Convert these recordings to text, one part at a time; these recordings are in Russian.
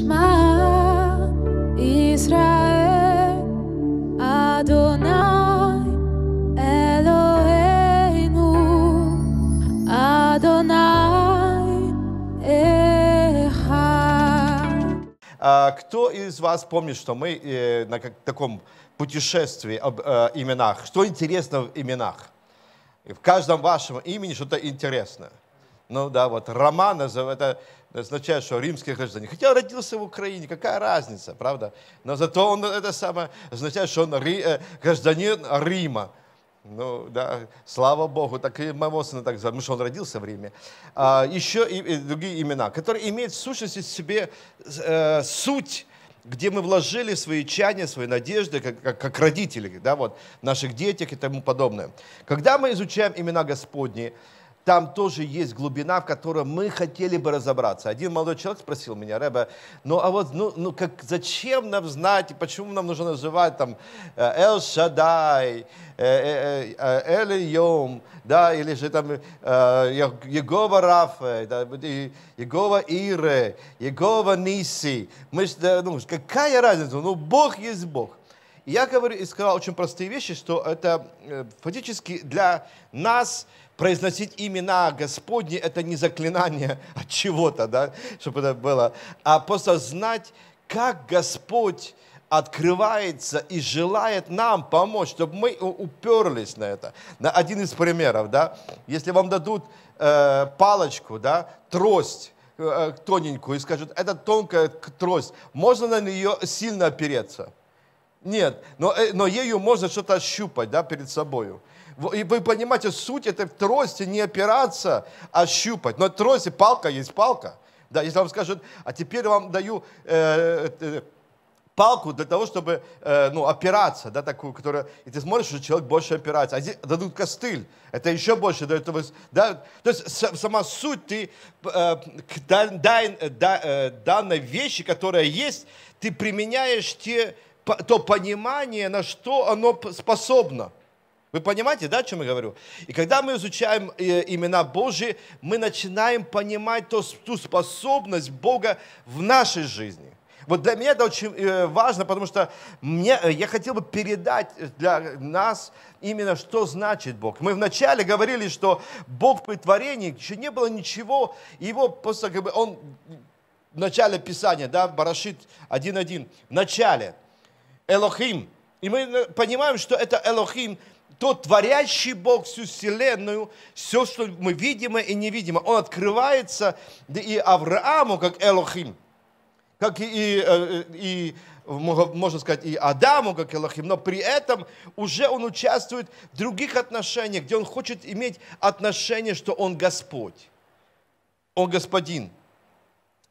Шма, а, Кто из вас помнит, что мы э, на таком путешествии об э, именах? Что интересно в именах? В каждом вашем имени что-то интересное. Ну да, вот Романа, это означает, что римский гражданин. Хотя он родился в Украине, какая разница, правда? Но зато он это самое означает, что он э, гражданин Рима. Ну, да, слава Богу, так и моего сына так звали, потому что он родился в Риме. А, еще и, и другие имена, которые имеют в сущности в себе э, суть где мы вложили свои чаяния, свои надежды, как, как, как родители, да, вот, наших детях и тому подобное. Когда мы изучаем имена Господни, там тоже есть глубина, в которой мы хотели бы разобраться. Один молодой человек спросил меня, Рэбе, ну а вот ну, ну как, зачем нам знать, почему нам нужно называть там э, Эл Шадай, э, э, Эль Йом, да, или же там Егова Рафа, да, Егова Ире, Егова Ниси. Мы, ну, какая разница? Ну, Бог есть Бог. Я говорю и сказал очень простые вещи, что это фактически для нас произносить имена Господни – это не заклинание от чего-то, да, чтобы это было, а просто знать, как Господь открывается и желает нам помочь, чтобы мы уперлись на это. На один из примеров, да, если вам дадут э, палочку, да, трость, э, э тоненькую и скажут, это тонкая трость, можно на нее сильно опереться? Нет, но, э, но ею можно что-то щупать да, перед собой. И вы понимаете, суть этой трости не опираться, а щупать. Но трости, палка есть палка. Да, если вам скажут, а теперь вам даю э, э, э, палку для того, чтобы э, ну, опираться, да, такую, которая, и ты смотришь, что человек больше опирается. А здесь дадут костыль, это еще больше дает да, то есть сама суть, ты э, к дан, дан, э, да, э, данной вещи, которая есть, ты применяешь те, то понимание, на что оно способно. Вы понимаете, да, о чем я говорю? И когда мы изучаем э, имена Божьи, мы начинаем понимать ту способность Бога в нашей жизни. Вот для меня это очень э, важно, потому что мне, э, я хотел бы передать для нас именно, что значит Бог. Мы вначале говорили, что Бог при творении, еще не было ничего, его просто как бы, он в начале Писания, да, Барашит 1.1, в начале, Элохим, и мы понимаем, что это Элохим, тот творящий Бог всю вселенную, все, что мы видимо и невидимо, он открывается и Аврааму, как Элохим, как и, и, э, э, и можно сказать, и Адаму, как Элохим, но при этом уже он участвует в других отношениях, где он хочет иметь отношение, что он Господь, он Господин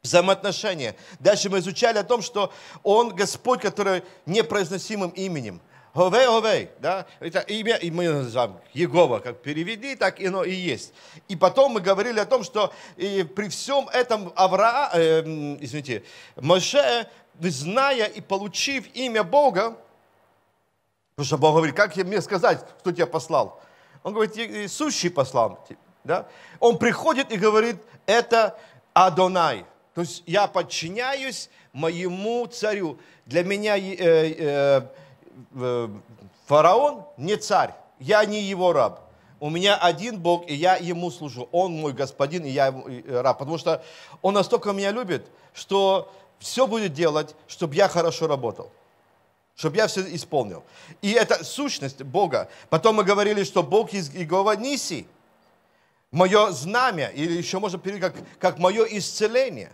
взаимоотношения. Дальше мы изучали о том, что Он Господь, который непроизносимым именем. Овей, овей, да, это имя, и мы называем Егова, как переведи, так оно и есть. И потом мы говорили о том, что и при всем этом Авра, э, извините, Моше, зная и получив имя Бога, потому что Бог говорит, как мне сказать, кто тебя послал? Он говорит, сущий послал. Да? Он приходит и говорит, это Адонай. То есть я подчиняюсь моему царю. Для меня э, э, Э, фараон не царь, я не его раб. У меня один Бог, и я ему служу. Он мой господин, и я э, раб. Потому что он настолько меня любит, что все будет делать, чтобы я хорошо работал чтобы я все исполнил. И это сущность Бога. Потом мы говорили, что Бог из Иегова Ниси, мое знамя, или еще можно перевести как, как мое исцеление.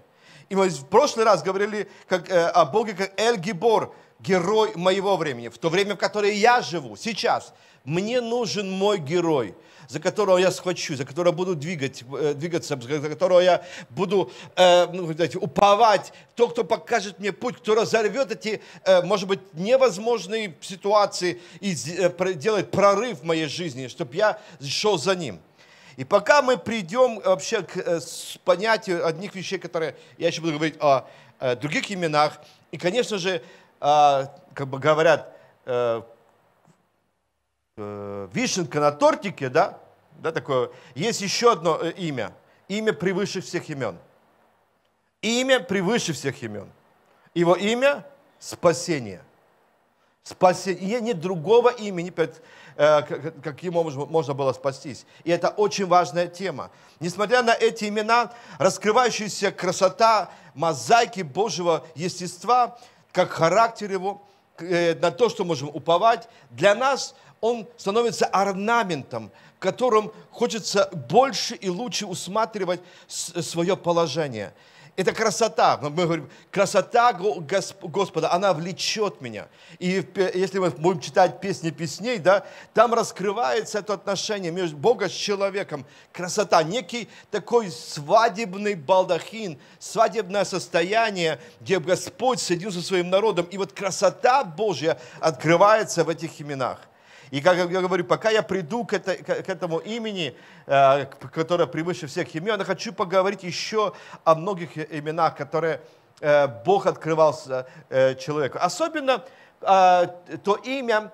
И мы в прошлый раз говорили как, э, о Боге как Эль Гибор, герой моего времени, в то время, в которое я живу, сейчас. Мне нужен мой герой, за которого я схвачу, за которого буду двигать, э, двигаться, за которого я буду э, ну, знаете, уповать. Тот, кто покажет мне путь, кто разорвет эти, э, может быть, невозможные ситуации и э, делает прорыв в моей жизни, чтобы я шел за ним. И пока мы придем э, вообще к э, понятию одних вещей, которые я еще буду говорить о других именах, и, конечно же, а, как бы говорят, э, э, вишенка на тортике, да, да, такое. Есть еще одно э, имя. Имя превыше всех имен. Имя превыше всех имен. Его имя – спасение. Спасение. Нет другого имени, каким можно было спастись. И это очень важная тема. Несмотря на эти имена, раскрывающаяся красота мозаики Божьего естества – как характер его, э, на то, что можем уповать. Для нас он становится орнаментом, которым хочется больше и лучше усматривать э, свое положение – это красота. Мы говорим, красота Господа, она влечет меня. И если мы будем читать песни песней, да, там раскрывается это отношение между Бога с человеком. Красота, некий такой свадебный балдахин, свадебное состояние, где Господь соединился со своим народом. И вот красота Божья открывается в этих именах. И как я говорю, пока я приду к, это, к этому имени, э, которое превыше всех имен, я хочу поговорить еще о многих именах, которые э, Бог открывался э, человеку. Особенно то имя,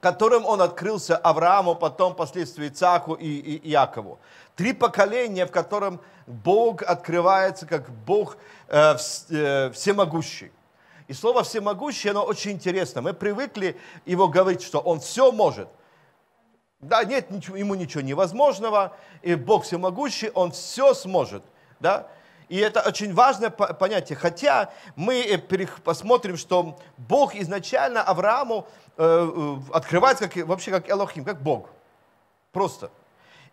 которым он открылся Аврааму, потом впоследствии Ицаку и, и Иакову. Три поколения, в котором Бог открывается как Бог э, всемогущий. И слово «всемогущий», оно очень интересно. Мы привыкли его говорить, что он все может. Да, нет ничего, ему ничего невозможного, и Бог всемогущий, он все сможет. Да? И это очень важное понятие. Хотя мы э, посмотрим, что Бог изначально Аврааму э, открывается как, вообще как Элохим, как Бог. Просто.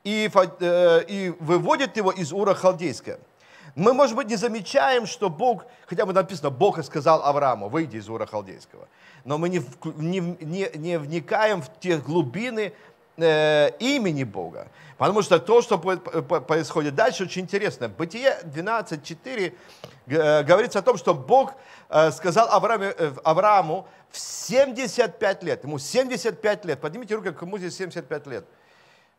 И, э, и выводит его из Ура Халдейская. Мы, может быть, не замечаем, что Бог, хотя бы написано, Бог и сказал Аврааму, выйди из Ура Халдейского. Но мы не, не, не, не вникаем в те глубины э, имени Бога. Потому что то, что происходит дальше, очень интересно. Бытие 12.4 э, говорится о том, что Бог э, сказал Аврааме, э, Аврааму в 75 лет, ему 75 лет, поднимите руку, кому здесь 75 лет?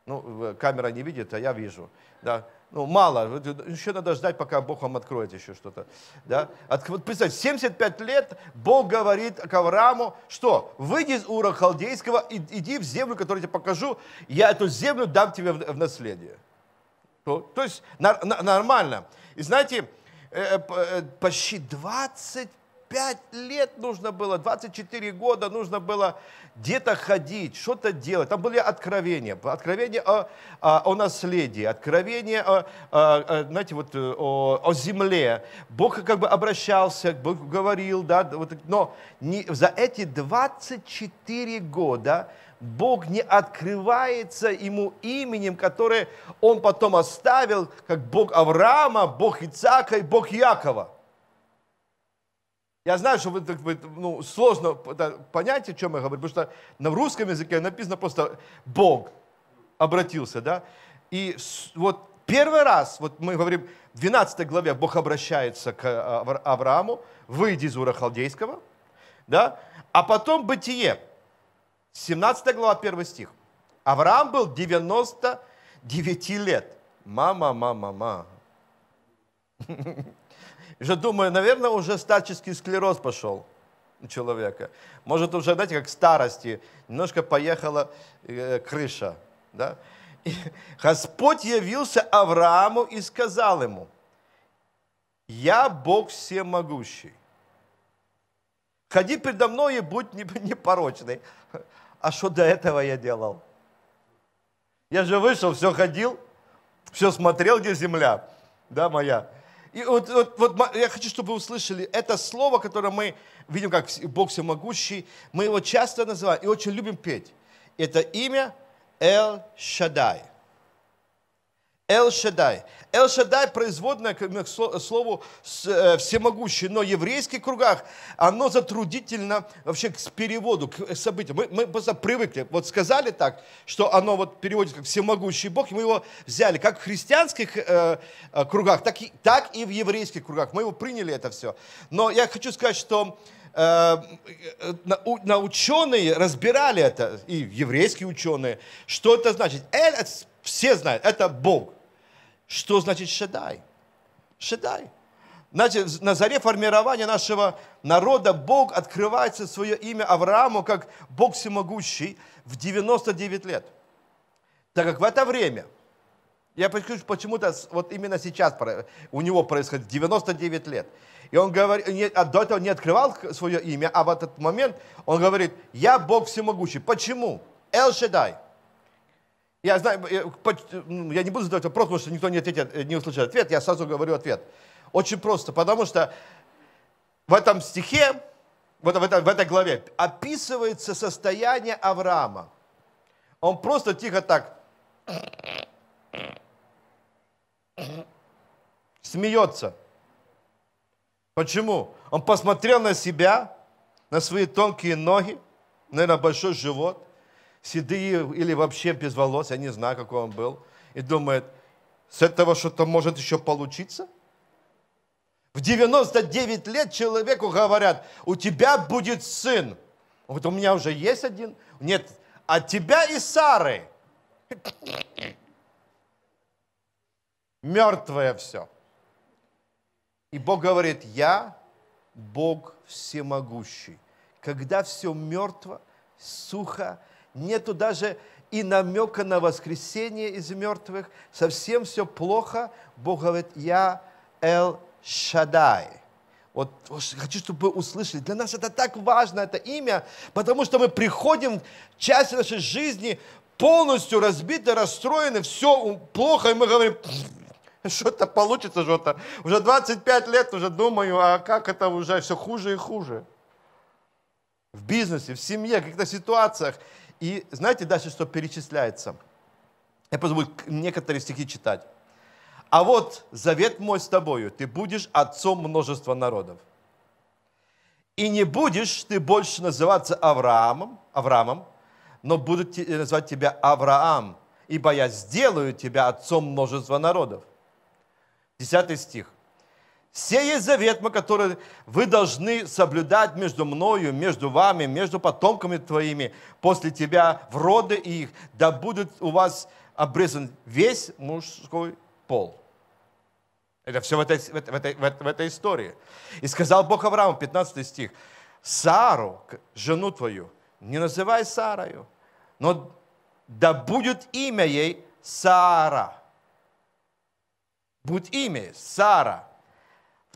Ну, камера не видит, а я вижу. Да. Ну, мало. Еще надо ждать, пока Бог вам откроет еще что-то. Да? вот представьте, 75 лет Бог говорит к Аврааму, что выйди из Ура Халдейского, и, иди в землю, которую я тебе покажу, я эту землю дам тебе в, наследие. То, то есть на, на, нормально. И знаете, э, э, э, почти 25 5 лет нужно было, 24 года нужно было где-то ходить, что-то делать. Там были откровения, откровения о, о, о наследии, откровения о, о, знаете, вот, о, о земле. Бог как бы обращался, Бог говорил, да, вот, но не, за эти 24 года Бог не открывается ему именем, которое он потом оставил, как Бог Авраама, Бог Ицака и Бог Якова. Я знаю, что вы так вы, ну, сложно понять, о чем я говорю, потому что на русском языке написано просто Бог обратился, да? И вот первый раз, вот мы говорим, в 12 главе Бог обращается к э, Аврааму, выйди из Ура Халдейского, да? А потом Бытие, 17 глава, 1 стих. Авраам был 99 лет. Мама, мама, мама. И уже думаю, наверное, уже старческий склероз пошел у человека. Может, уже, знаете, как старости, немножко поехала э, крыша. Да? И Господь явился Аврааму и сказал ему, «Я Бог всемогущий. Ходи предо мной и будь непорочный». А что до этого я делал? Я же вышел, все ходил, все смотрел, где земля, да, моя. И вот, вот, вот я хочу, чтобы вы услышали это слово, которое мы видим, как Бог всемогущий. Мы его часто называем и очень любим петь. Это имя Эл Шадай. Эл-Шадай. Эл-Шадай производное к слову э, всемогущий, но в еврейских кругах оно затруднительно вообще к переводу, к э, событиям. Мы, мы просто привыкли, вот сказали так, что оно вот переводится как всемогущий Бог, и мы его взяли как в христианских э, э кругах, так и, так и в еврейских кругах. Мы его приняли это все. Но я хочу сказать, что на ученые разбирали это, и еврейские ученые, что это значит. Эль, все знают, это Бог. Что значит Шедай? Шедай. Значит, на заре формирования нашего народа Бог открывается свое имя Аврааму как Бог всемогущий в 99 лет. Так как в это время, я почему-то вот именно сейчас у него происходит 99 лет. И он говорит, нет, а до этого не открывал свое имя, а в этот момент он говорит, я Бог всемогущий. Почему? Эл Шедай – я знаю, ну, я не буду задавать вопрос, потому что никто не, ответит, э, не услышит ответ, я сразу говорю ответ. Очень просто, потому что в этом стихе, в, этом, в этой главе описывается состояние Авраама. Он просто тихо так смеется. Почему? Он посмотрел на себя, на свои тонкие ноги, наверное, большой живот – седые или вообще без волос, я не знаю, какой он был, и думает, с этого что-то может еще получиться? В 99 лет человеку говорят, у тебя будет сын. Вот у меня уже есть один. Нет, от «А тебя и Сары. Мертвое все. И Бог говорит, я Бог всемогущий. Когда все мертво, сухо, нету даже и намека на воскресение из мертвых, совсем все плохо. Бог говорит, я Эл Шадай. Вот хочу, чтобы вы услышали. Для нас это так важно, это имя, потому что мы приходим, часть нашей жизни полностью разбиты, расстроены, все плохо, и мы говорим, «Хм, что-то получится, что-то. Уже 25 лет уже думаю, а как это уже все хуже и хуже. В бизнесе, в семье, в каких-то ситуациях. И знаете дальше, что перечисляется? Я позволю некоторые стихи читать. «А вот завет мой с тобою, ты будешь отцом множества народов. И не будешь ты больше называться Авраамом, Авраамом, но будут э, называть тебя Авраам, ибо я сделаю тебя отцом множества народов». Десятый стих – все есть завет, который вы должны соблюдать между мною, между вами, между потомками твоими, после тебя в роды их, да будет у вас обрезан весь мужской пол. Это все в этой, в, этой, в, этой, в этой истории. И сказал Бог Аврааму, 15 стих, Сару, жену твою, не называй Сарою, но да будет имя ей Сара. Будь имя Сара –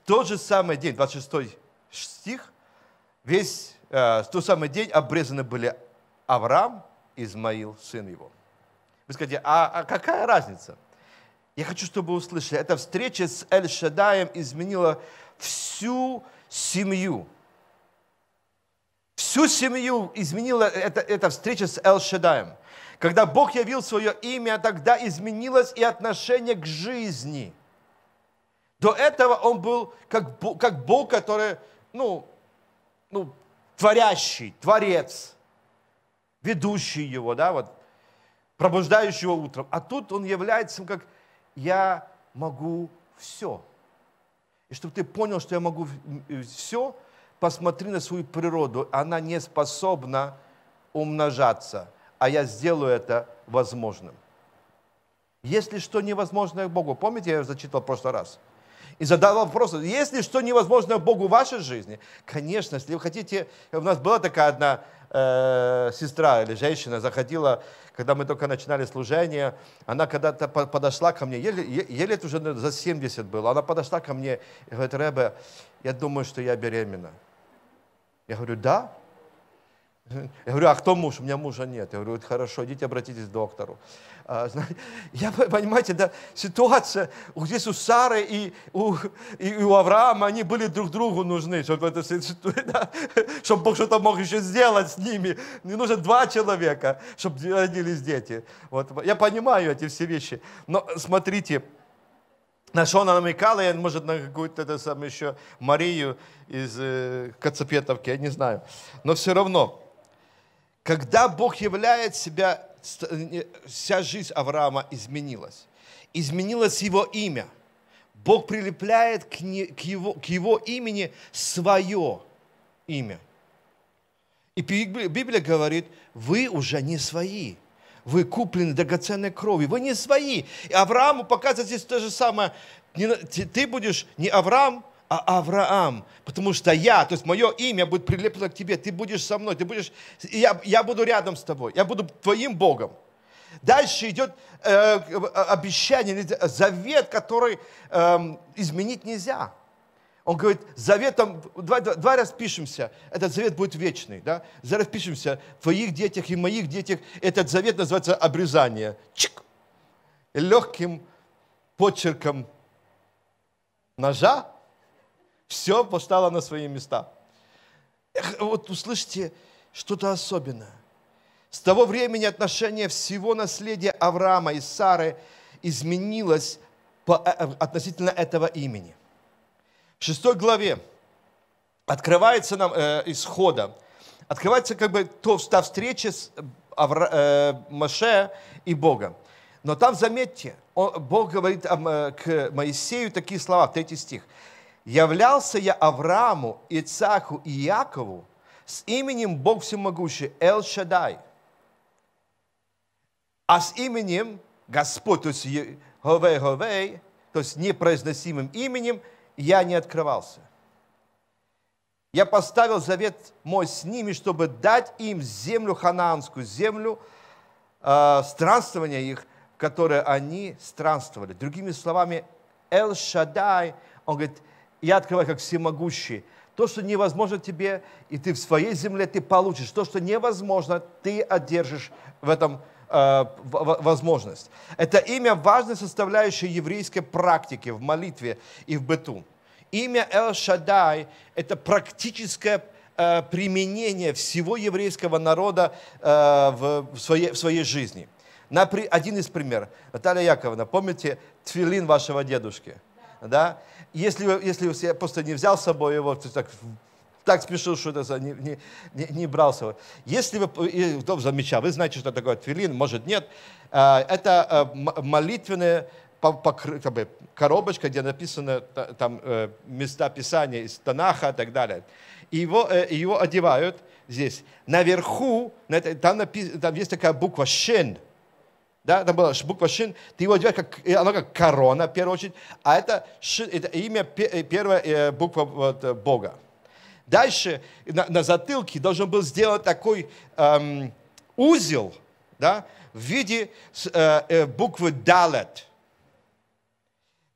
тот же самый день, 26 стих, весь э, тот самый день обрезаны были Авраам, Измаил, сын его. Вы скажете, а, а какая разница? Я хочу, чтобы вы услышали. Эта встреча с Эль-Шадаем изменила всю семью. Всю семью изменила эта, эта встреча с Эль-Шадаем. Когда Бог явил свое имя, тогда изменилось и отношение к жизни – до этого он был как, как Бог, который, ну, ну, творящий, творец, ведущий его, да, вот, пробуждающий его утром. А тут он является как «я могу все». И чтобы ты понял, что я могу э, все, посмотри на свою природу. Она не способна умножаться, а я сделаю это возможным. Если что невозможное Богу, помните, я зачитывал в прошлый раз – и задал вопрос, если что невозможно Богу в вашей жизни, конечно, если вы хотите, у нас была такая одна э, сестра или женщина заходила, когда мы только начинали служение, она когда-то подошла ко мне, еле, еле это уже за 70 было, она подошла ко мне и говорит, Рэбе, я думаю, что я беременна. Я говорю, да? Я говорю, а кто муж? У меня мужа нет. Я говорю, хорошо, идите обратитесь к доктору. А, я, понимаете, да, ситуация здесь у Сары и у, и у Авраама, они были друг другу нужны, чтобы, это, да, чтобы Бог что-то мог еще сделать с ними. Не нужно два человека, чтобы родились дети. Вот. Я понимаю эти все вещи. Но смотрите, на что она намекала, я, может, на какую-то это самое еще Марию из э, Кацапетовки, я не знаю. Но все равно, когда Бог являет себя, вся жизнь Авраама изменилась. Изменилось его имя. Бог прилепляет к, не, к, его, к его имени свое имя. И Библия говорит, вы уже не свои вы куплены драгоценной кровью, вы не свои. И Аврааму показывает здесь то же самое. ты будешь не Авраам, а Авраам, потому что я, то есть мое имя будет прилеплено к тебе, ты будешь со мной, ты будешь, я, я буду рядом с тобой, я буду твоим Богом. Дальше идет э, э, обещание, завет, который э, изменить нельзя. Он говорит, заветом, два два давай распишемся, этот завет будет вечный, да? Распишемся в твоих детях и моих детях. Этот завет называется обрезание. Чик! Легким почерком ножа все постало на свои места. Вот услышите что-то особенное. С того времени отношение всего наследия Авраама и Сары изменилось по, э, э, относительно этого имени. В шестой главе открывается нам э, исхода, открывается как бы то, та встреча с э, Авра, э, Маше и Богом. Но там, заметьте, он, Бог говорит о, к Моисею такие слова, третий стих – являлся я Аврааму, Ицаку и Якову с именем Бог Всемогущий Эл-Шадай, а с именем Господь, то есть Говей Говей, то есть непроизносимым именем, я не открывался. Я поставил завет мой с ними, чтобы дать им землю ханаанскую, землю э, странствования их, которые они странствовали. Другими словами, Эл-Шадай, он говорит, я открываю как всемогущий. То, что невозможно тебе, и ты в своей земле ты получишь. То, что невозможно, ты одержишь в этом э, возможность. Это имя важная составляющая еврейской практики в молитве и в быту. Имя Эл-Шадай – это практическое э, применение всего еврейского народа э, в, в, своей, в своей жизни. Например, один из примеров. Наталья Яковлевна, помните твилин вашего дедушки? Да. да? если, если я просто не взял с собой его, то так, так спешил, что это не, не, не, не брал с собой. Если вы, кто замечал, вы знаете, что такое твилин, может нет, а, это а, молитвенная коробочка, где написаны там, э, места Писания из Танаха и так далее. И его, э, его одевают здесь. Наверху, на там, напис, там есть такая буква «шен», да, там была буква Шин, ты его одеваешь, как, э, оно как корона, в первую очередь, а это, шин, это имя, э, первая э, буква вот, Бога. Дальше на, на затылке должен был сделать такой эм, узел, да, в виде э, буквы Далет.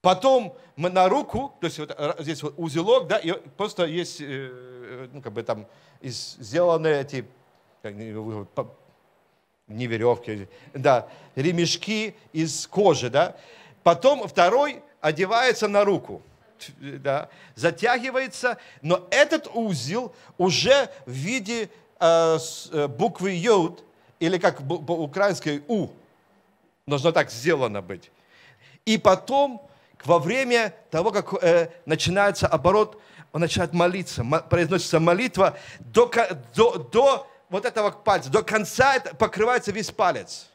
Потом мы на руку, то есть вот здесь вот узелок, да, и просто есть, э, ну, как бы там из, сделаны эти, не веревки, да, ремешки из кожи, да. Потом второй одевается на руку, да, затягивается, но этот узел уже в виде э, э буквы Йод, или как по-украински У, должно так сделано быть. И потом, во время того, как э, начинается оборот, он начинает молиться, произносится молитва до, до, до вот этого пальца, до конца это покрывается весь палец.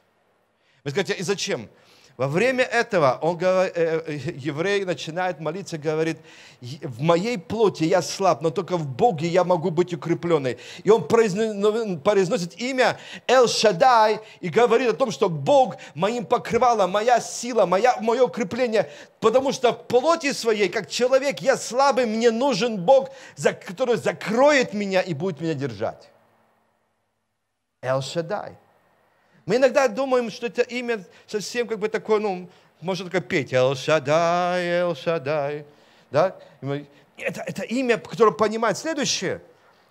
Вы скажете, «А и зачем? Во время этого он, э, э, еврей начинает молиться, говорит, в моей плоти я слаб, но только в Боге я могу быть укрепленный. И он произносит имя Эл-Шадай и говорит о том, что Бог моим покрывало, моя сила, моя, мое укрепление, потому что в плоти своей, как человек, я слабый, мне нужен Бог, который закроет меня и будет меня держать. Эл-Шадай. Мы иногда думаем, что это имя совсем как бы такое, ну, можно только петь Эл-Шадай, Эл-Шадай. Да? Это, это имя, которое понимает следующее.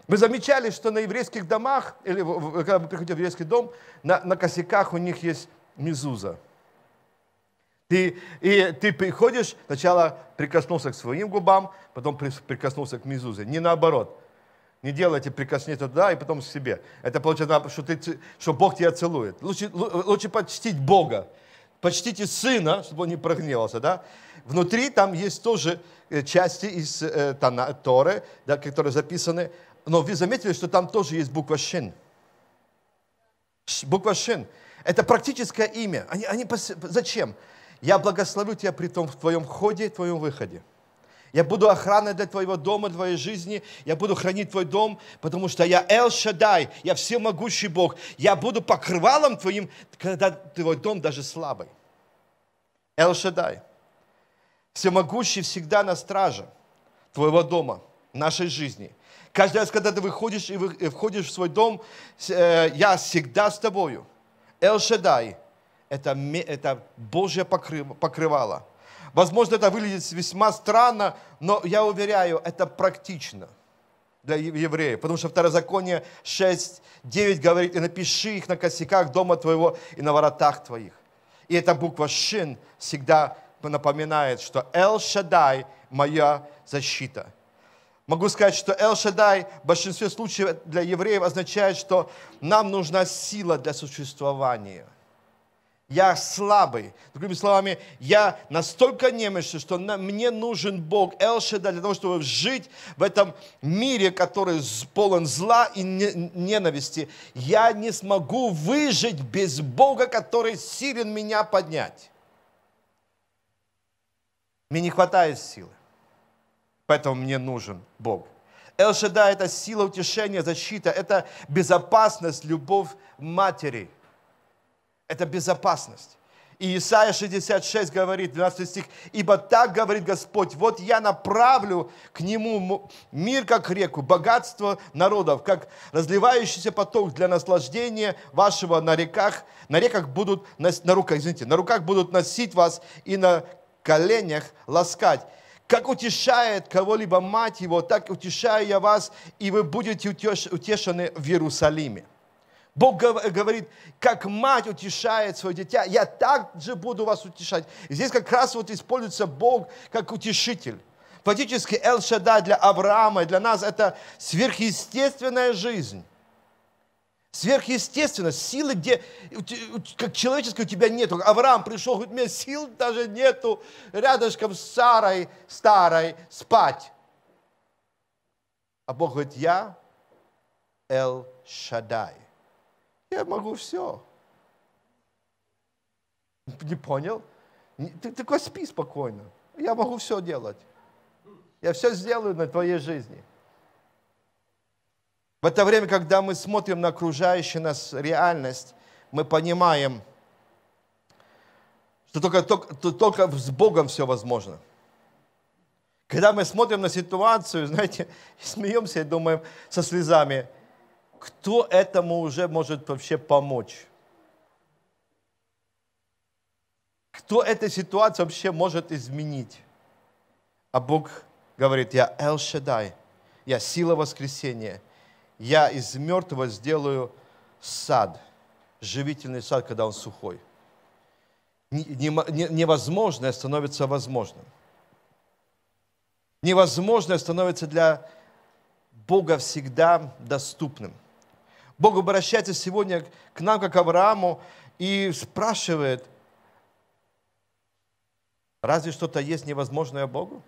Вы замечали, что на еврейских домах, или когда вы приходите в еврейский дом, на, на косяках у них есть мизуза. Ты, и ты приходишь, сначала прикоснулся к своим губам, потом прикоснулся к мизузе, Не наоборот. Не делайте прикосни туда и потом к себе. Это получается, что, ты, что Бог тебя целует. Лучше, лучше почтить Бога. Почтите Сына, чтобы он не прогневался. Да? Внутри там есть тоже э, части из э, тана, Торы, да, которые записаны. Но вы заметили, что там тоже есть буква Шин. буква Шин. Это практическое имя. Они, они, зачем? Я благословлю тебя при том в твоем ходе и твоем выходе. Я буду охраной для твоего дома, твоей жизни. Я буду хранить твой дом, потому что я Эл Шадай, я всемогущий Бог. Я буду покрывалом твоим, когда твой дом даже слабый. Эл Шадай. Всемогущий всегда на страже твоего дома, нашей жизни. Каждый раз, когда ты выходишь и э, входишь в свой дом, э, я всегда с тобою. Эл Шадай – это, это Божье покрывало – Возможно, это выглядит весьма странно, но я уверяю, это практично для евреев. Потому что Второзаконие 6, 9 говорит, и напиши их на косяках дома твоего и на воротах твоих. И эта буква «шин» всегда напоминает, что «Эл Шадай» – моя защита. Могу сказать, что «Эл Шадай» в большинстве случаев для евреев означает, что нам нужна сила для существования – я слабый. Другими словами, я настолько немощный, что мне нужен Бог Элшеда для того, чтобы жить в этом мире, который полон зла и ненависти. Я не смогу выжить без Бога, который силен меня поднять. Мне не хватает силы. Поэтому мне нужен Бог. Элшеда – это сила утешения, защита, это безопасность, любовь матери – это безопасность. И Исайя 66 говорит, 12 стих, «Ибо так говорит Господь, вот я направлю к нему мир, как реку, богатство народов, как разливающийся поток для наслаждения вашего на реках, на реках будут, на, на руках, извините, на руках будут носить вас и на коленях ласкать». Как утешает кого-либо мать его, так утешаю я вас, и вы будете утеш, утешены в Иерусалиме. Бог говорит, как мать утешает свое дитя, я также буду вас утешать. И здесь как раз вот используется Бог как утешитель. Фактически Эл Шада для Авраама и для нас это сверхъестественная жизнь. Сверхъестественно, силы, где, как человеческой у тебя нету. Авраам пришел, говорит, у меня сил даже нету рядышком с Сарой старой спать. А Бог говорит, я Эл Шадай. Я могу все. Не понял? Ты такой спи спокойно. Я могу все делать. Я все сделаю на твоей жизни. В это время, когда мы смотрим на окружающую нас реальность, мы понимаем, что только, только, только с Богом все возможно. Когда мы смотрим на ситуацию, знаете, смеемся и думаем со слезами – кто этому уже может вообще помочь? Кто эта ситуация вообще может изменить? А Бог говорит, я Эл Шадай, я сила воскресения, я из мертвого сделаю сад, живительный сад, когда он сухой. Невозможное становится возможным. Невозможное становится для Бога всегда доступным. Бог обращается сегодня к нам, как к Аврааму, и спрашивает, разве что-то есть невозможное Богу?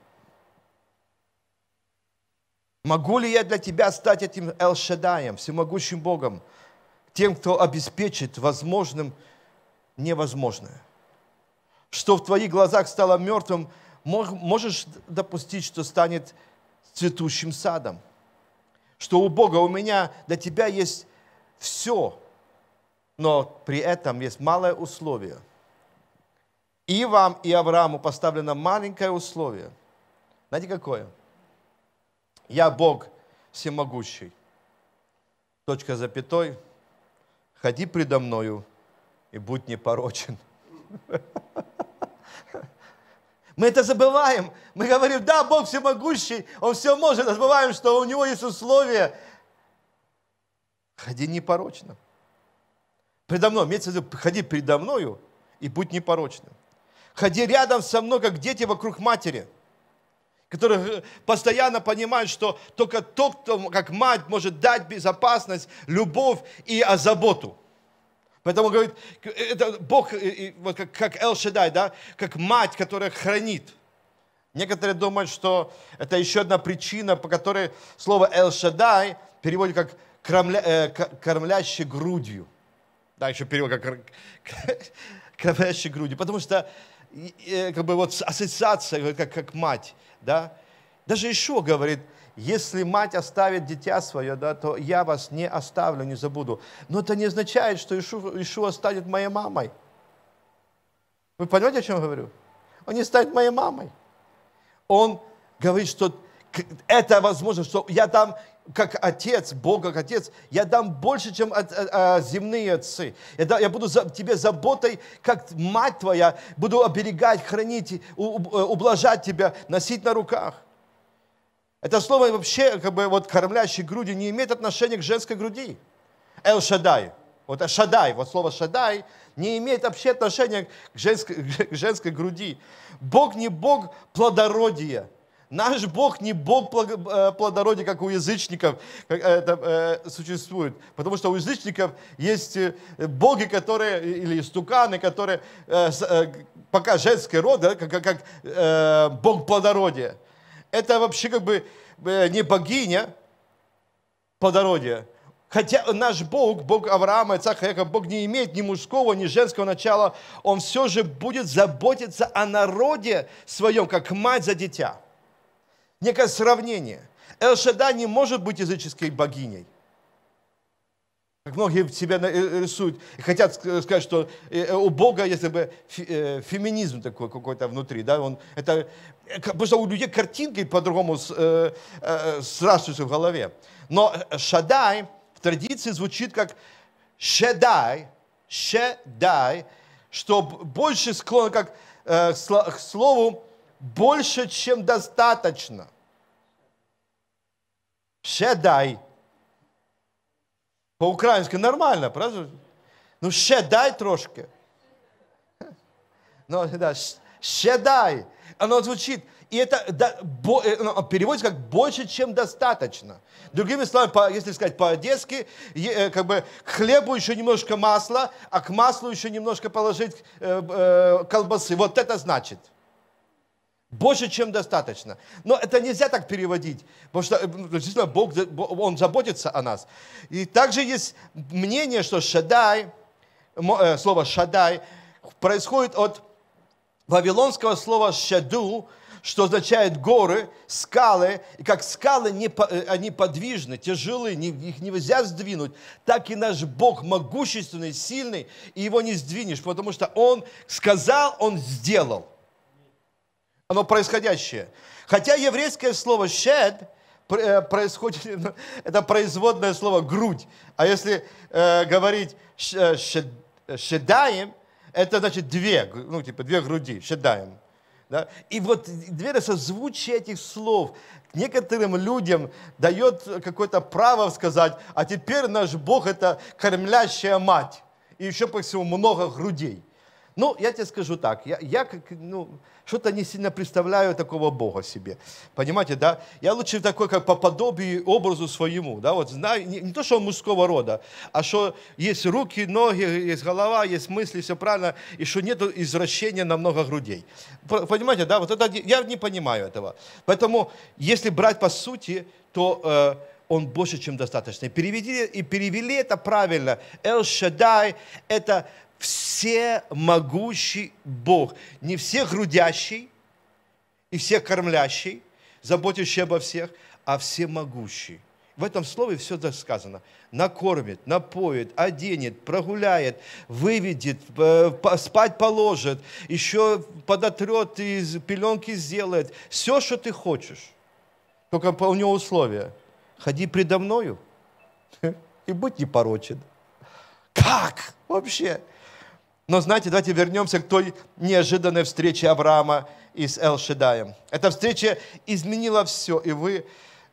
Могу ли я для тебя стать этим Элшадаем, всемогущим Богом, тем, кто обеспечит возможным невозможное? Что в твоих глазах стало мертвым, можешь допустить, что станет цветущим садом? Что у Бога, у меня для тебя есть все, но при этом есть малое условие. И вам, и Аврааму поставлено маленькое условие. Знаете какое? Я Бог всемогущий. Точка запятой. Ходи предо мною и будь непорочен. Мы это забываем. Мы говорим, да, Бог всемогущий, Он все может. А забываем, что у Него есть условия, Ходи непорочно. Предо мной, имеется в виду, ходи передо мною и будь непорочным. Ходи рядом со мной, как дети вокруг матери, которые э, постоянно понимают, что только тот, кто, как мать, может дать безопасность, любовь и заботу. Поэтому говорит, э, это Бог, э, вот как, как Эл Шедай, да, как мать, которая хранит. Некоторые думают, что это еще одна причина, по которой слово Эл Шадай переводит как кормля, э, кормлящий грудью. Да, еще перевод как кормлящий грудью. Потому что э, как бы вот ассоциация, как, как мать, да. Даже еще говорит, если мать оставит дитя свое, да, то я вас не оставлю, не забуду. Но это не означает, что Ишу, станет моей мамой. Вы понимаете, о чем я говорю? Он не станет моей мамой. Он говорит, что это возможно, что я там как отец, Бог как отец, я дам больше, чем от, а, а, земные отцы. Я, да, я буду за, тебе заботой, как мать твоя, буду оберегать, хранить, у, у, э, ублажать тебя, носить на руках. Это слово вообще, как бы, вот кормлящий груди, не имеет отношения к женской груди. Эл Шадай. Вот Шадай, вот слово Шадай не имеет вообще отношения к женской, к женской груди. Бог не Бог плодородия – Наш Бог не Бог э, плодородия, как у язычников как э, это э, существует. Потому что у язычников есть э, боги, которые, или стуканы, которые э, э, пока женский род, да, как, как э, бог плодородия. Это вообще как бы не богиня плодородия. Хотя наш Бог, Бог Авраама, и Цахаяка, Бог не имеет ни мужского, ни женского начала, Он все же будет заботиться о народе своем, как мать за дитя некое сравнение. Эльшада не может быть языческой богиней. Как многие себя э, рисуют и хотят сказать, что э, э, у Бога если бы феминизм такой какой-то внутри, да, он это потому что у людей картинки по-другому срастаются в голове. Но Шадай в традиции звучит как Шедай, Шедай, что больше склонно как к слову больше, чем достаточно дай. По-українськи нормально, правда? Ну, ще дай трошки. Ну, да, ще дай. Оно звучит. И это да, бо, э, переводится как больше, чем достаточно. Другими словами, по, если сказать по-одесски, э, как бы к хлебу еще немножко масла, а к маслу еще немножко положить э, э, колбасы. Вот это значит. Больше, чем достаточно. Но это нельзя так переводить, потому что э, ну, действительно Бог, Он заботится о нас. И также есть мнение, что шадай, э, слово шадай, происходит от вавилонского слова шаду, что означает горы, скалы. И как скалы, э, они подвижны, тяжелые, их нельзя сдвинуть, так и наш Бог могущественный, сильный, и его не сдвинешь, потому что Он сказал, Он сделал оно происходящее. Хотя еврейское слово "shed" э, происходит, ну, это производное слово «грудь». А если э, говорить «шедаем», э, это значит две, ну типа две груди, «шедаем». Да? И вот две созвучие этих слов некоторым людям дает какое-то право сказать, а теперь наш Бог – это кормлящая мать, и еще по всему много грудей. Ну, я тебе скажу так, я, я как, ну, что-то не сильно представляю такого Бога себе. Понимаете, да? Я лучше такой, как по подобию, образу своему, да, вот знаю, не, не то, что мужского рода, а что есть руки, ноги, есть голова, есть мысли, все правильно, и что нет извращения на много грудей. Понимаете, да? Вот это, я не понимаю этого. Поэтому, если брать по сути, то... Э, он больше, чем достаточно. Перевели и перевели это правильно. Эл Шадай – это всемогущий Бог, не все грудящий и все кормлящий, заботящий обо всех, а всемогущий. В этом слове все это сказано. Накормит, напоит, оденет, прогуляет, выведет, э, спать положит, еще подотрет и пеленки сделает. Все, что ты хочешь. Только у него условия. Ходи предо мною и будь непорочен. Как вообще? Но знаете, давайте вернемся к той неожиданной встрече Авраама и с шедаем Эта встреча изменила все, и вы,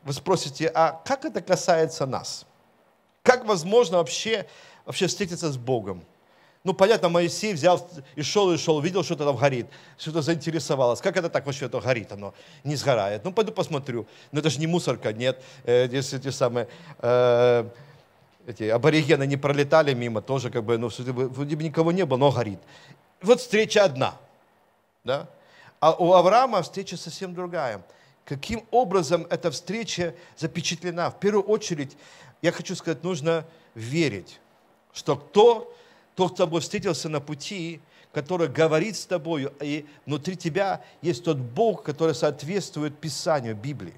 вы спросите, а как это касается нас? Как возможно вообще, вообще встретиться с Богом? Ну, понятно, Моисей взял и шел, и шел, видел, что-то там горит, что-то заинтересовалось. Как это так вообще это горит? Оно не сгорает. Ну, пойду посмотрю. Но это же не мусорка, нет. Э, здесь эти самые... Э, эти аборигены не пролетали мимо, тоже как бы, ну, вроде бы никого не было, но горит. Вот встреча одна, да? А у Авраама встреча совсем другая. Каким образом эта встреча запечатлена? В первую очередь, я хочу сказать, нужно верить, что кто, тот, кто с тобой встретился на пути, который говорит с тобою, и внутри тебя есть тот Бог, который соответствует Писанию, Библии,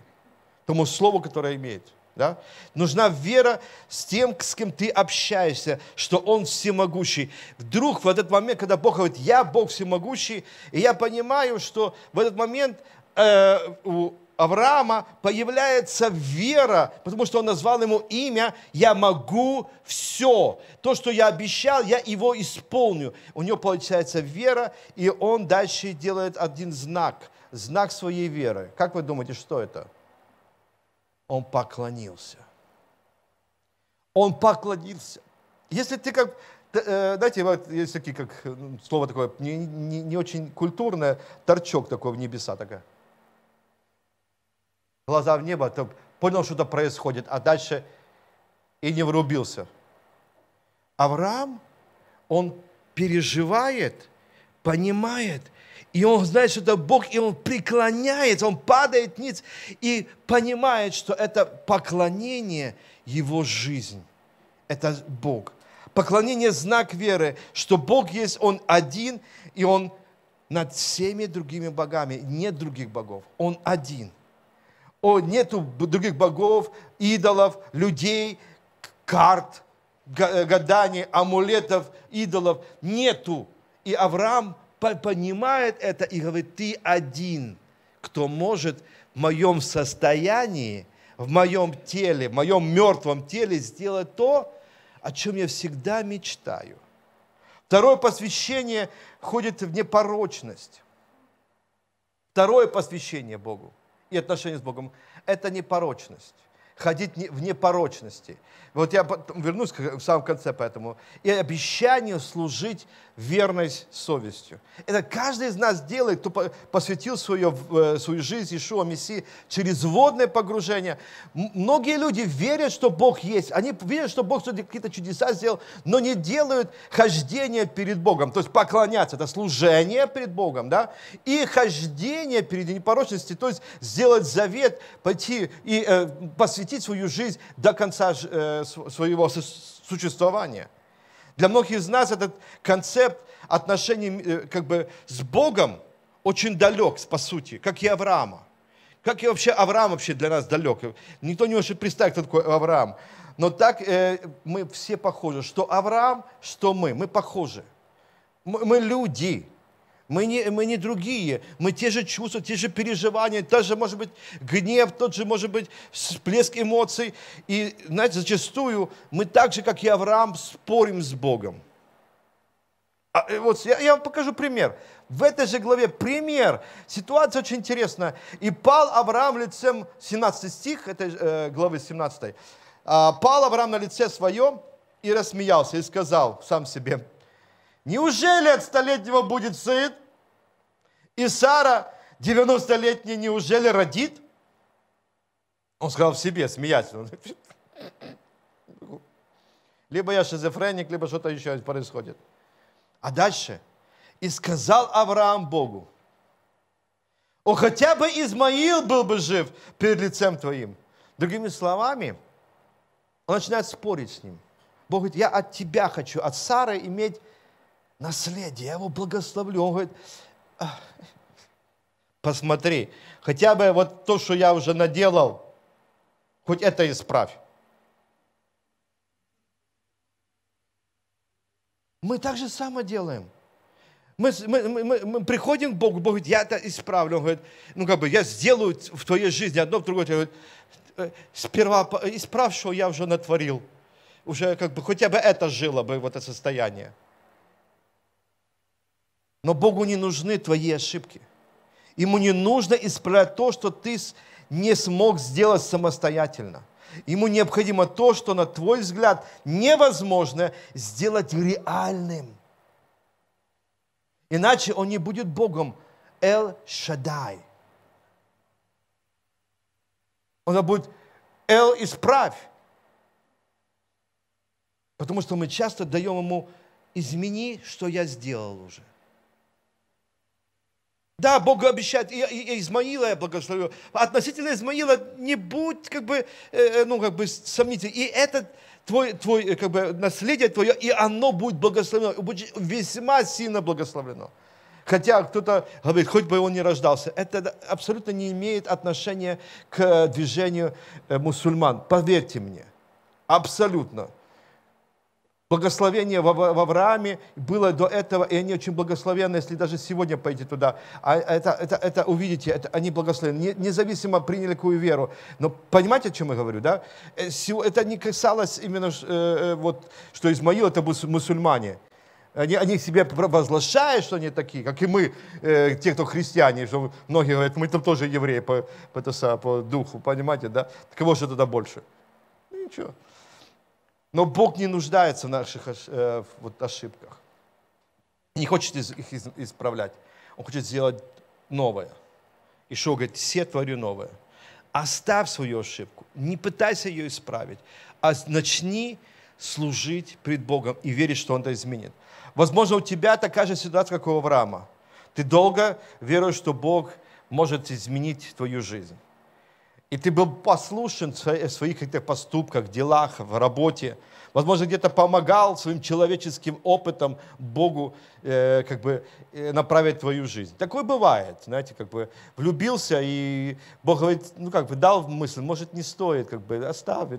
тому слову, которое имеет – да? Нужна вера с тем, с кем ты общаешься, что Он всемогущий. Вдруг в этот момент, когда Бог говорит, я Бог всемогущий, и я понимаю, что в этот момент э, у Авраама появляется вера, потому что он назвал ему имя «Я могу все». То, что я обещал, я его исполню. У него получается вера, и он дальше делает один знак, знак своей веры. Как вы думаете, что это? – он поклонился. Он поклонился. Если ты как... Э, знаете, вот есть такие, как ну, слово такое, не, не, не очень культурное, торчок такой в небеса такая. Глаза в небо, то понял, что-то происходит, а дальше и не врубился. Авраам, он переживает, понимает – и он знает, что это Бог, и он преклоняется, он падает ниц и понимает, что это поклонение его жизнь. Это Бог. Поклонение – знак веры, что Бог есть, Он один, и Он над всеми другими богами. Нет других богов, Он один. О, нету других богов, идолов, людей, карт, гаданий, амулетов, идолов. Нету. И Авраам – понимает это и говорит, ты один, кто может в моем состоянии, в моем теле, в моем мертвом теле сделать то, о чем я всегда мечтаю. Второе посвящение входит в непорочность. Второе посвящение Богу и отношения с Богом – это непорочность ходить в непорочности. Вот я вернусь в самом конце поэтому. И обещанию служить верной совестью. Это каждый из нас делает, кто посвятил свою, э, свою жизнь Ишуа Мессии через водное погружение. Многие люди верят, что Бог есть. Они верят, что Бог какие-то чудеса сделал, но не делают хождение перед Богом. То есть поклоняться. Это служение перед Богом. Да? И хождение перед непорочностью. То есть сделать завет, пойти и э, посвятить посвятить свою жизнь до конца э, своего существования. Для многих из нас этот концепт отношений э, как бы с Богом очень далек, по сути, как и Авраама. Как и вообще Авраам вообще для нас далек. Никто не может представить, кто такой Авраам. Но так э, мы все похожи. Что Авраам, что мы. Мы похожи. Мы, мы люди. Мы не, мы не другие, мы те же чувства, те же переживания, тот же, может быть, гнев, тот же, может быть, всплеск эмоций. И, знаете, зачастую мы так же, как и Авраам, спорим с Богом. А, э, вот я, я вам покажу пример. В этой же главе пример. Ситуация очень интересная. «И пал Авраам лицем...» 17 стих этой э, главы 17. А, «Пал Авраам на лице своем и рассмеялся, и сказал сам себе, Неужели от столетнего будет сын? И Сара, 90-летняя, неужели родит? Он сказал в себе, смеясь. Либо я шизофреник, либо что-то еще происходит. А дальше. И сказал Авраам Богу, о, хотя бы Измаил был бы жив перед лицем твоим. Другими словами, он начинает спорить с ним. Бог говорит, я от тебя хочу, от Сары иметь наследие, я его благословлю. Он говорит, посмотри, хотя бы вот то, что я уже наделал, хоть это исправь. Мы так же само делаем. Мы, мы, мы, мы приходим к Богу, Бог говорит, я это исправлю. Он говорит, ну как бы, я сделаю в твоей жизни одно, в другое. говорит, «Э, сперва исправь, что я уже натворил. Уже как бы хотя бы это жило бы, вот это состояние. Но Богу не нужны твои ошибки. Ему не нужно исправлять то, что ты не смог сделать самостоятельно. Ему необходимо то, что, на твой взгляд, невозможно сделать реальным. Иначе он не будет Богом Эл Шадай. Он будет Эл Исправь. Потому что мы часто даем ему «измени, что я сделал уже». Да, Бог обещает, и, и, и Измаила я благословлю. Относительно Измаила не будь как бы, э, э ну, как бы сомнителен. И это твой, твой, э, как бы, наследие твое, и оно будет благословлено, будет весьма сильно благословлено. Хотя кто-то говорит, хоть бы он не рождался. Это абсолютно не имеет отношения к движению э, мусульман. Поверьте мне, абсолютно. Благословение в Аврааме было до этого, и они очень благословенны, если даже сегодня пойти туда. А это, это, это увидите, это, они благословены. Независимо приняли какую веру. Но понимаете, о чем я говорю, да? Э, это не касалось именно, э, э, вот, что Измаил это мусульмане. Они, они себе возглашают, что они такие, как и мы, э, те, кто христиане, что многие говорят, мы там тоже евреи по, по, по, духу, понимаете, да? кого же тогда больше? Ну, ничего. Но Бог не нуждается в наших э, вот, ошибках. Не хочет их исправлять. Он хочет сделать новое. И Шоу говорит, все творю новое. Оставь свою ошибку, не пытайся ее исправить, а начни служить пред Богом и верить, что Он это изменит. Возможно, у тебя такая же ситуация, как у Авраама. Ты долго веруешь, что Бог может изменить твою жизнь. И ты был послушен в своих каких-то поступках, делах, в работе. Возможно, где-то помогал своим человеческим опытом Богу э, как бы э, направить твою жизнь. Такое бывает, знаете, как бы влюбился, и Бог говорит, ну как бы дал мысль, может, не стоит, как бы оставь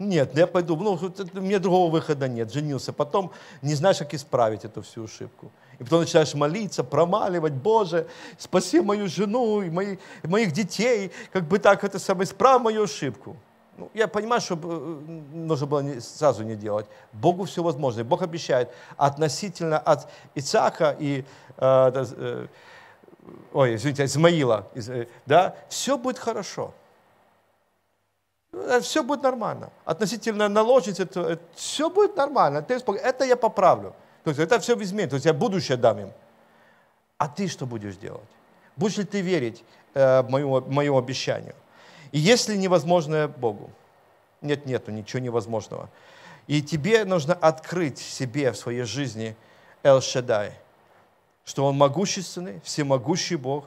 Нет, ну я пойду, ну, мне другого выхода нет, женился. Потом не знаешь, как исправить эту всю ошибку. И потом начинаешь молиться, промаливать, Боже, спаси мою жену и, мои, моих детей, как бы так это самое, исправь мою ошибку. Ну, я понимаю, что э, э, нужно было не, сразу не делать. Богу все возможно. И Бог обещает относительно от Ицака и... Э, э, ой, извините, Измаила, из, э, да, все будет хорошо. Э, все будет нормально. Относительно наложницы, все будет нормально. это я поправлю. То есть это все изменит. То есть я будущее дам им. А ты что будешь делать? Будешь ли ты верить э, моему, моему обещанию? И если невозможное Богу? Нет, нету ничего невозможного. И тебе нужно открыть себе в своей жизни Эл Шадай, что Он могущественный, всемогущий Бог,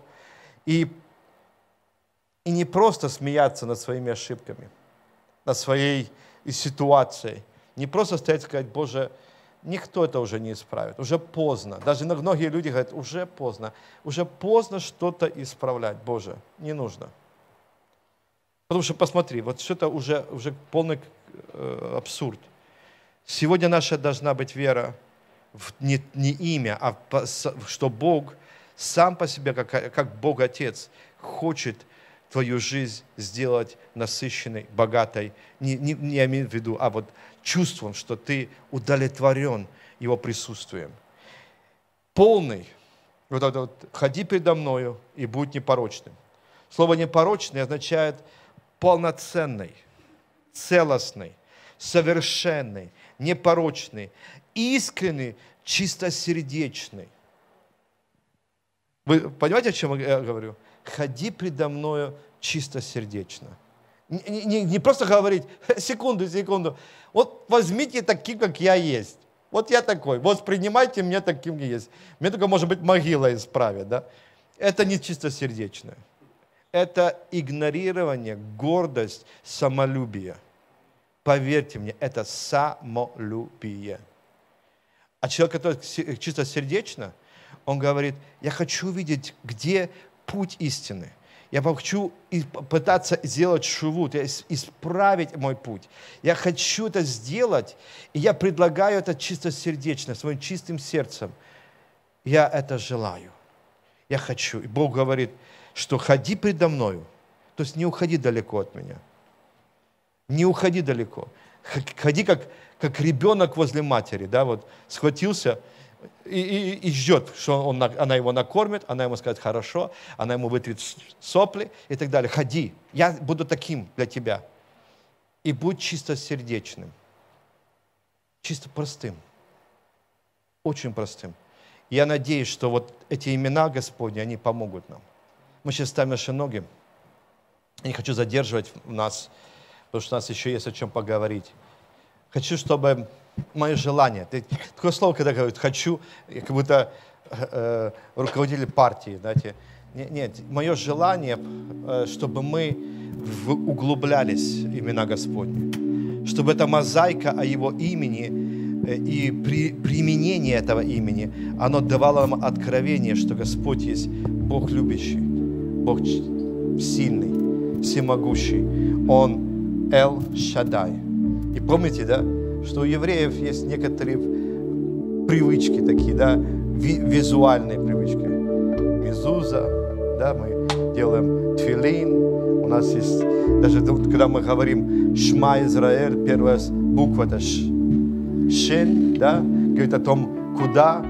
и, и не просто смеяться над своими ошибками, над своей э, ситуацией, не просто стоять и сказать, Боже, никто это уже не исправит. Уже поздно. Даже многие люди говорят, уже поздно. Уже поздно что-то исправлять. Боже, не нужно. Потому что посмотри, вот что-то уже, уже полный э, абсурд. Сегодня наша должна быть вера в не, не имя, а по, что Бог сам по себе, как, как Бог Отец, хочет – твою жизнь сделать насыщенной, богатой. Не, не, не я имею в виду, а вот чувством, что ты удовлетворен Его присутствием. Полный. Вот это вот, ходи передо мною и будь непорочным. Слово непорочный означает полноценный, целостный, совершенный, непорочный, искренний, чистосердечный. Вы понимаете, о чем я говорю? ходи предо мною чистосердечно. Не, не, не просто говорить, секунду, секунду, вот возьмите таким, как я есть. Вот я такой, воспринимайте меня таким, как есть. Мне только, может быть, могила исправит, да? Это не чистосердечное. Это игнорирование, гордость, самолюбие. Поверьте мне, это самолюбие. А человек, который чистосердечно, он говорит, я хочу видеть, где путь истины. Я хочу пытаться сделать шувут, исправить мой путь. Я хочу это сделать, и я предлагаю это чисто сердечно, своим чистым сердцем. Я это желаю. Я хочу. И Бог говорит, что ходи предо мною. То есть не уходи далеко от меня. Не уходи далеко. Ходи как, как ребенок возле матери. Да, вот схватился, и, и, и ждет, что он, она его накормит, она ему скажет хорошо, она ему вытрет сопли и так далее. Ходи, я буду таким для тебя. И будь чисто сердечным, чисто простым, очень простым. Я надеюсь, что вот эти имена Господни, они помогут нам. Мы сейчас ставим наши ноги. Я не хочу задерживать нас, потому что у нас еще есть о чем поговорить. Хочу, чтобы мое желание. Такое слово, когда говорят «хочу», как будто э, руководитель партии, знаете. Нет, нет, мое желание, э, чтобы мы углублялись имена Господни, чтобы эта мозаика о Его имени э, и при, применение этого имени, оно давало нам откровение, что Господь есть Бог любящий, Бог сильный, всемогущий. Он Эл Шадай. И помните, да? что у евреев есть некоторые привычки такие, да, визуальные привычки. мизуза, да, мы делаем твилин, у нас есть, даже когда мы говорим «Шма Израиль», первая буква – это «Ш». Шен, да, говорит о том, куда,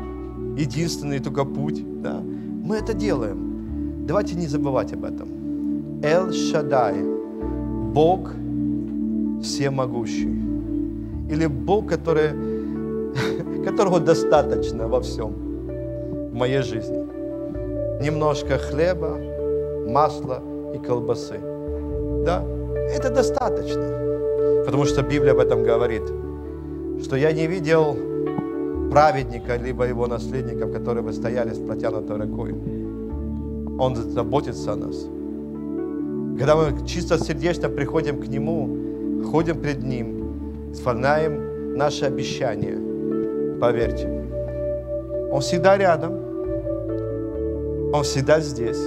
единственный только путь, да. Мы это делаем. Давайте не забывать об этом. Эл Шадай, Бог всемогущий. Или Бог, который, которого достаточно во всем в моей жизни? Немножко хлеба, масла и колбасы. Да, это достаточно. Потому что Библия об этом говорит, что я не видел праведника, либо его наследников, которые бы стояли с протянутой рукой. Он заботится о нас. Когда мы чисто сердечно приходим к Нему, ходим пред Ним, исполняем наши обещания. Поверьте, Он всегда рядом, Он всегда здесь,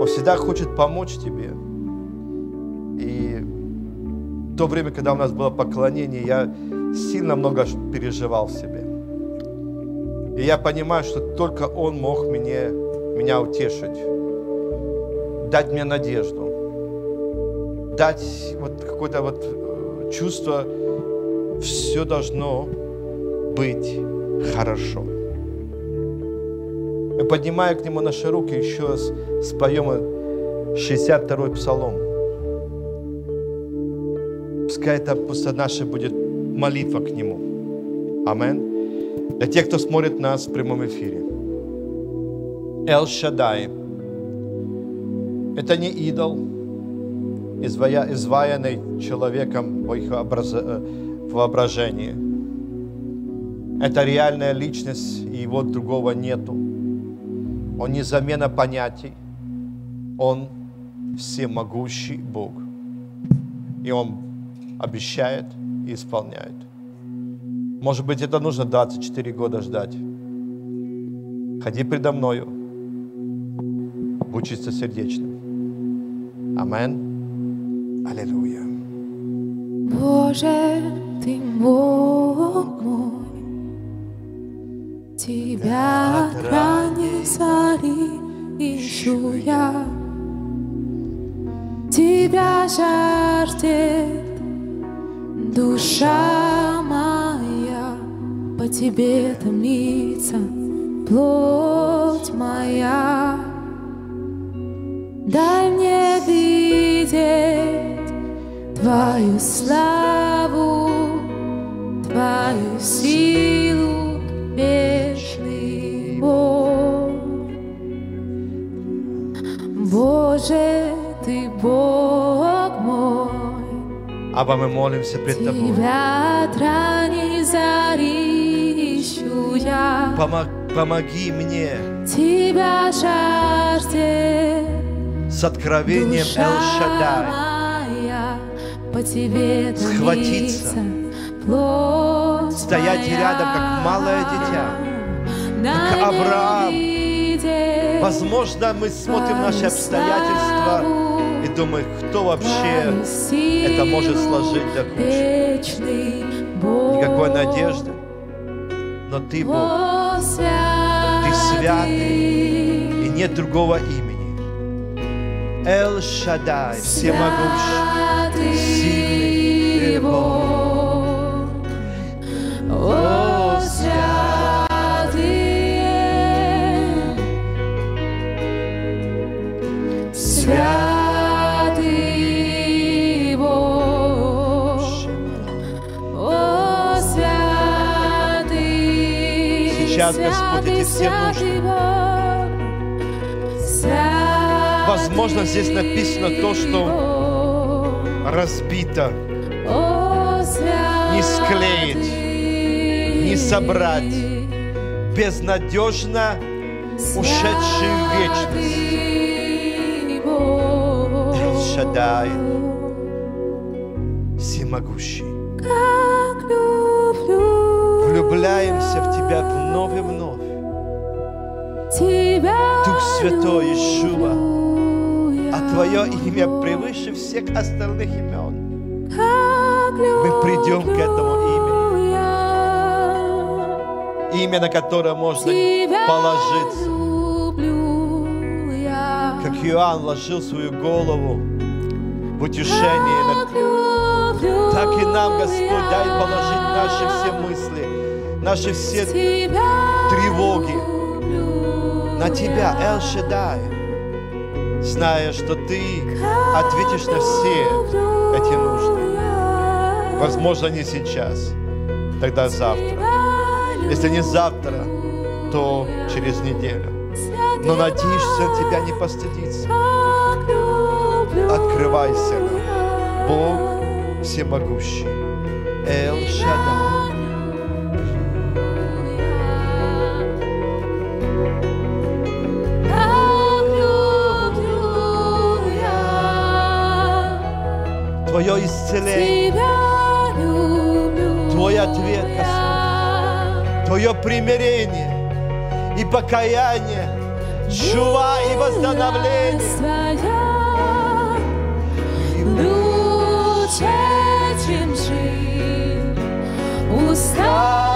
Он всегда хочет помочь тебе. И в то время, когда у нас было поклонение, я сильно много переживал в себе. И я понимаю, что только Он мог мне, меня утешить, дать мне надежду, дать вот какой-то вот чувство «все должно быть хорошо». Мы поднимаем к Нему наши руки, еще раз споем 62-й псалом. Пускай это пусть наша будет молитва к Нему. Амен. Для тех, кто смотрит нас в прямом эфире. Эл Шадай. Это не идол, извая, изваянный человеком в их образ, э, воображении. Это реальная личность, и его другого нету. Он не замена понятий. Он всемогущий Бог. И Он обещает и исполняет. Может быть, это нужно 24 года ждать. Ходи предо мною, будь чисто сердечным. Аминь. Аллилуйя. Боже, ты Бог мой, Тебя от ранней зари ищу я. Тебя жаждет душа моя, По Тебе томится плоть моя. Дай мне видеть Твою славу, Твою силу вечный Бог. Боже, Ты Бог мой. Аба, мы молимся пред Тобой. Тебя ранее зари я. Помог, помоги мне. Тебя жаждет с откровением Душа Эл Шадай по тебе схватиться, плоть стоять моя, рядом, как малое дитя, как Авраам. Возможно, мы смотрим наши обстоятельства и думаем, кто вообще это может сложить для кучи. Никакой надежды. Но Ты Бог, Ты святый, и нет другого имени. Эл Шадай, всемогущий. свят Господь, и Ты всем нужен. Возможно, здесь написано то, что разбито, не склеить, не собрать, безнадежно ушедшую вечность. Эль-Шадай, всемогущий. Как люблю отправляемся в Тебя вновь и вновь. Тебя Дух Святой Ишуа, а Твое имя превыше всех остальных имен. Мы придем к этому имени. Имя, на которое можно положиться. Как Иоанн ложил свою голову в утешение так и нам, Господь, дай положить наши все мысли, наши все тревоги на Тебя, Эл Шедай, зная, что Ты ответишь на все эти нужды. Возможно, не сейчас, тогда завтра. Если не завтра, то через неделю. Но надеешься, Тебя не постыдится. Открывайся нам, Бог всемогущий. Эл Шадай. исцеление. Твой ответ, Господь. Твое примирение и покаяние. Чува и восстановление. Лучше, чем жить, устал.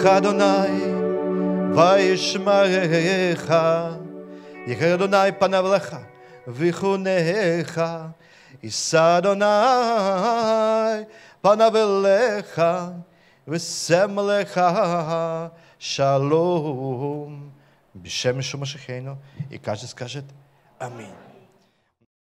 אלוהיך אדוני וישמרך יחר אדוני פניו לך ויחונך יישא אדוני פניו אליך ושם לך שלום בשם ישוע משיחנו и каждый скажет Аминь.